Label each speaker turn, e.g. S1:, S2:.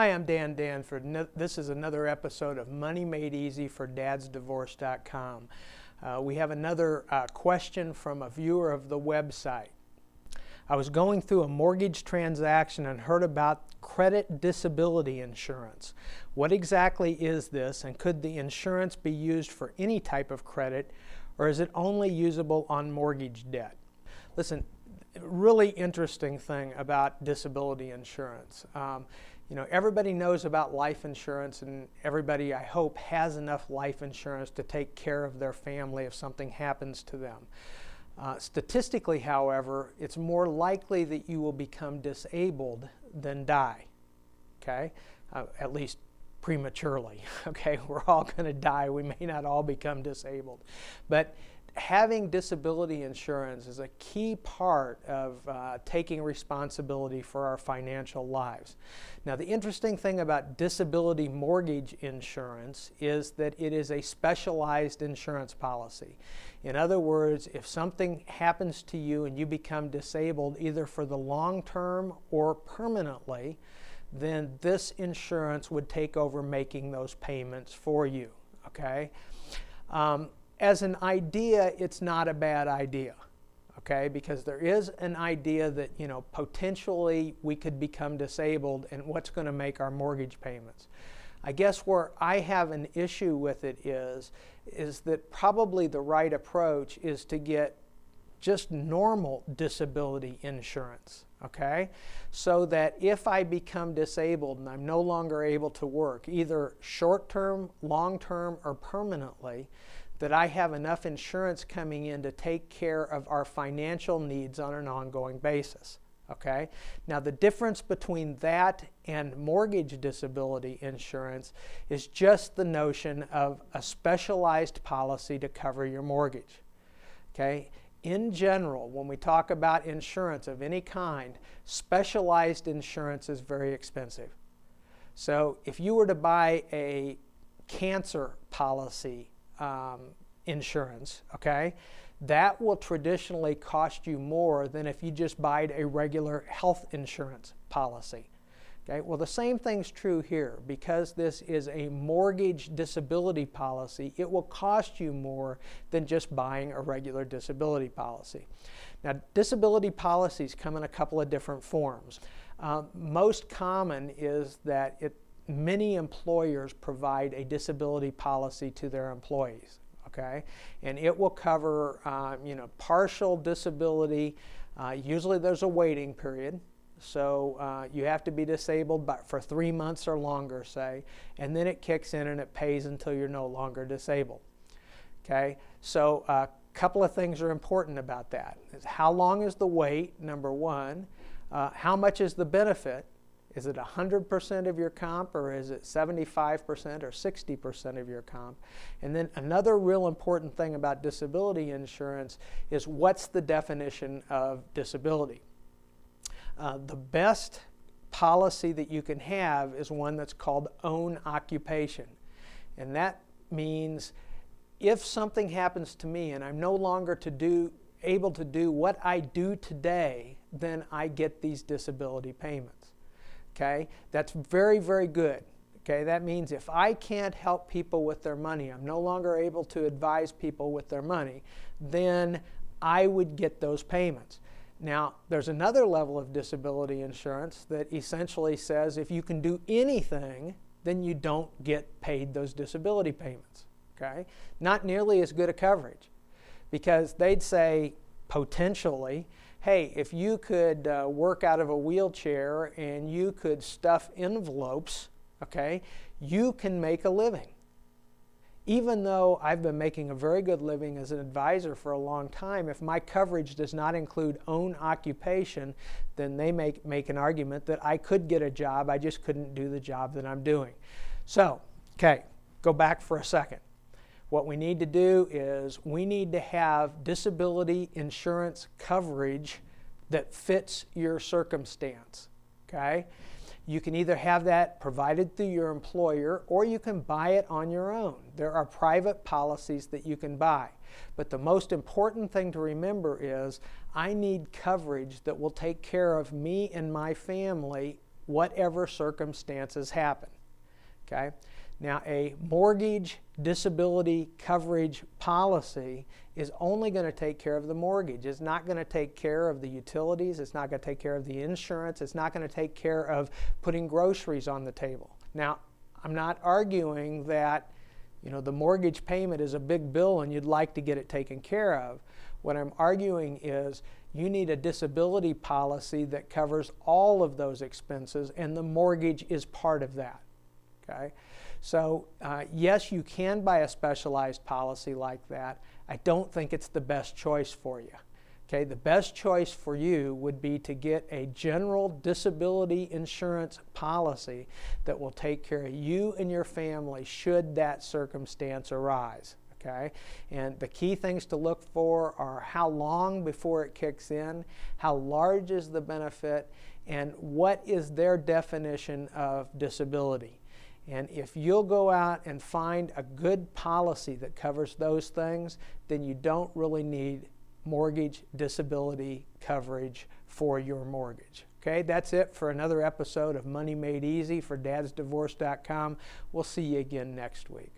S1: Hi, I'm Dan Danford. this is another episode of Money Made Easy for DadsDivorce.com. Uh, we have another uh, question from a viewer of the website. I was going through a mortgage transaction and heard about credit disability insurance. What exactly is this, and could the insurance be used for any type of credit, or is it only usable on mortgage debt? Listen, really interesting thing about disability insurance. Um, you know, everybody knows about life insurance, and everybody, I hope, has enough life insurance to take care of their family if something happens to them. Uh, statistically, however, it's more likely that you will become disabled than die, okay? Uh, at least prematurely, okay? We're all going to die. We may not all become disabled. But having disability insurance is a key part of uh, taking responsibility for our financial lives. Now, the interesting thing about disability mortgage insurance is that it is a specialized insurance policy. In other words, if something happens to you and you become disabled either for the long term or permanently, then this insurance would take over making those payments for you, okay? Um, as an idea, it's not a bad idea, okay? Because there is an idea that, you know, potentially we could become disabled and what's going to make our mortgage payments. I guess where I have an issue with it is, is that probably the right approach is to get just normal disability insurance, okay? So that if I become disabled and I'm no longer able to work, either short term, long term, or permanently, that I have enough insurance coming in to take care of our financial needs on an ongoing basis. Okay? Now, the difference between that and mortgage disability insurance is just the notion of a specialized policy to cover your mortgage. Okay? In general, when we talk about insurance of any kind, specialized insurance is very expensive. So, if you were to buy a cancer policy um, insurance, okay? That will traditionally cost you more than if you just buy a regular health insurance policy. Okay, well, the same thing's true here. Because this is a mortgage disability policy, it will cost you more than just buying a regular disability policy. Now, disability policies come in a couple of different forms. Uh, most common is that it many employers provide a disability policy to their employees, okay? And it will cover, um, you know, partial disability. Uh, usually there's a waiting period. So uh, you have to be disabled by, for three months or longer, say, and then it kicks in and it pays until you're no longer disabled. Okay, so a uh, couple of things are important about that: how long is the wait, number one, uh, how much is the benefit, is it 100% of your comp or is it 75% or 60% of your comp? And then another real important thing about disability insurance is what's the definition of disability? Uh, the best policy that you can have is one that's called own occupation. And that means if something happens to me and I'm no longer to do, able to do what I do today, then I get these disability payments. Okay, that's very, very good. Okay, that means if I can't help people with their money, I'm no longer able to advise people with their money, then I would get those payments. Now, there's another level of disability insurance that essentially says if you can do anything, then you don't get paid those disability payments. Okay? Not nearly as good a coverage because they'd say potentially hey, if you could uh, work out of a wheelchair and you could stuff envelopes, okay, you can make a living. Even though I've been making a very good living as an advisor for a long time, if my coverage does not include own occupation, then they make, make an argument that I could get a job, I just couldn't do the job that I'm doing. So, okay, go back for a second. What we need to do is we need to have disability insurance coverage that fits your circumstance. Okay? You can either have that provided through your employer or you can buy it on your own. There are private policies that you can buy. But the most important thing to remember is I need coverage that will take care of me and my family whatever circumstances happen. Okay? Now, a mortgage disability coverage policy is only going to take care of the mortgage. It's not going to take care of the utilities. It's not going to take care of the insurance. It's not going to take care of putting groceries on the table. Now, I'm not arguing that you know the mortgage payment is a big bill and you'd like to get it taken care of. What I'm arguing is you need a disability policy that covers all of those expenses and the mortgage is part of that. Okay? So, uh, yes, you can buy a specialized policy like that. I don't think it's the best choice for you. Okay, the best choice for you would be to get a general disability insurance policy that will take care of you and your family should that circumstance arise. Okay, and the key things to look for are how long before it kicks in, how large is the benefit, and what is their definition of disability. And if you'll go out and find a good policy that covers those things, then you don't really need mortgage disability coverage for your mortgage. Okay, that's it for another episode of Money Made Easy for dadsdivorce.com. We'll see you again next week.